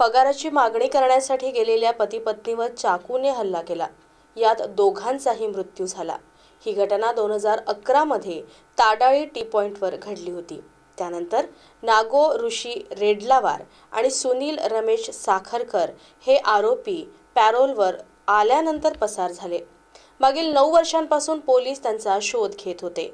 पगाराची मागणी करण्यासाठी गेलेल्या पती पत्नीवर चाकूने हल्ला केला यात दोघांचाही मृत्यू झाला ही घटना दोन हजार अकरामध्ये ताडाळी टी पॉईंटवर घडली होती त्यानंतर नागो ऋषी रेडलावार आणि सुनील रमेश साखरकर हे आरोपी पॅरोलवर आल्यानंतर पसार झाले मागील नऊ वर्षांपासून पोलीस त्यांचा शोध घेत होते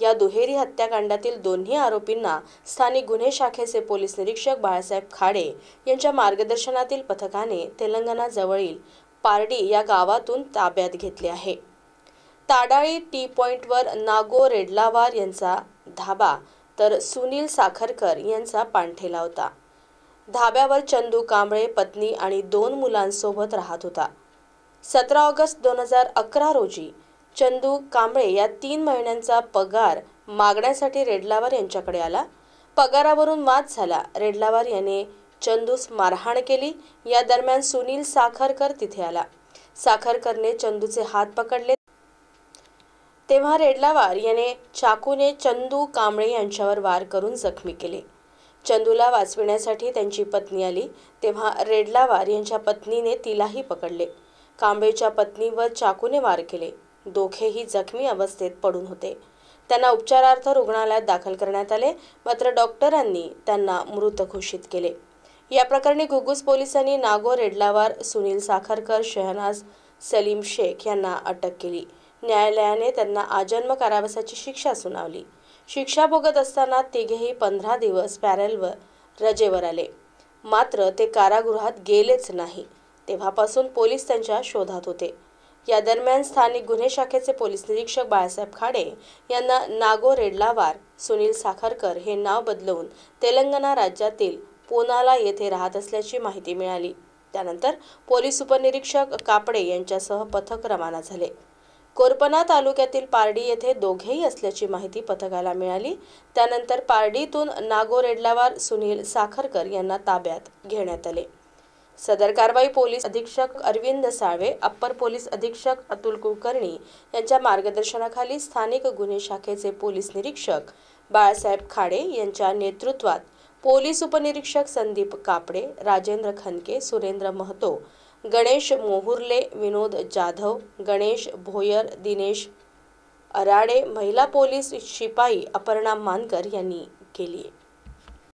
या दुहेरी हत्याकांडातील दोन्ही आरोपींना स्थानिक गुन्हे शाखेचे पोलीस निरीक्षक बाळासाहेब खाडे यांच्या मार्गदर्शनातील पथकाने तेलंगणाजवळील पारडी या गावातून ताब्यात घेतले आहे ताडाळी टी पॉइंटवर नागो रेडलावार यांचा धाबा तर सुनील साखरकर यांचा पाणठेला होता धाब्यावर चंदू कांबळे पत्नी आणि दोन मुलांसोबत राहत होता सतरा ऑगस्ट दोन हजार अकरा रोजी चंदू कांबळे या तीन महिन्यांचा पगार मागण्यासाठी रेडलावार यांच्याकडे आला पगारावरून वाद झाला रेडलावार याने चंदूस मारहाण केली या दरम्यान सुनील साखरकर तिथे आला साखरकरने चंदूचे हात पकडले तेव्हा रेडलावार याने चाकूने चंदू कांबळे यांच्यावर वार करून जखमी केले चंदूला वाचविण्यासाठी त्यांची पत्नी आली तेव्हा रेडलावार यांच्या पत्नीने तिलाही पकडले कांबळेच्या पत्नीवर चाकूने वार केले दोघेही जखमी अवस्थेत पडून होते त्यांना उपचारार्थ रुग्णालयात दाखल करण्यात आले मात्र डॉक्टरांनी त्यांना मृत घोषित केले या प्रकरणी घुगुस पोलिसांनी नागो रेडलावार सुनील साखरकर शहनाज सलीम शेख यांना अटक केली न्यायालयाने त्यांना आजन्म कारावासाची शिक्षा सुनावली शिक्षा भोगत असताना तिघेही पंधरा दिवस पॅरेलवर रजेवर आले मात्र ते कारागृहात गेलेच नाही तेव्हापासून पोलीस त्यांच्या शोधात होते या दरम्यान स्थानिक गुन्हे शाखेचे पोलीस निरीक्षक बाळासाहेब खाडे यांना नागो रेडलावार सुनील साखरकर हे नाव बदलवून तेलंगणा राज्यातील पोनाला येथे राहत असल्याची माहिती मिळाली त्यानंतर पोलीस उपनिरीक्षक कापडे यांच्यासह पथक रवाना झाले कोरपना तालुक्यातील पारडी येथे दोघेही असल्याची माहिती पथकाला मिळाली त्यानंतर पारडीतून नागो रेडलावार सुनील साखरकर यांना ताब्यात घेण्यात आले सदर कारवाई पोलीस अधीक्षक अरविंद साळवे अप्पर पोलीस अधीक्षक अतुल कुलकर्णी यांच्या मार्गदर्शनाखाली स्थानिक गुन्हे शाखेचे पोलीस निरीक्षक बाळासाहेब खाडे यांच्या नेतृत्वात पोलीस उपनिरीक्षक संदीप कापडे राजेंद्र खनके सुरेंद्र महतो गणेश मोहुर्ले विनोद जाधव गणेश भोयर दिनेश अराडे महिला पोलीस शिपाई अपर्णा मानकर यांनी केली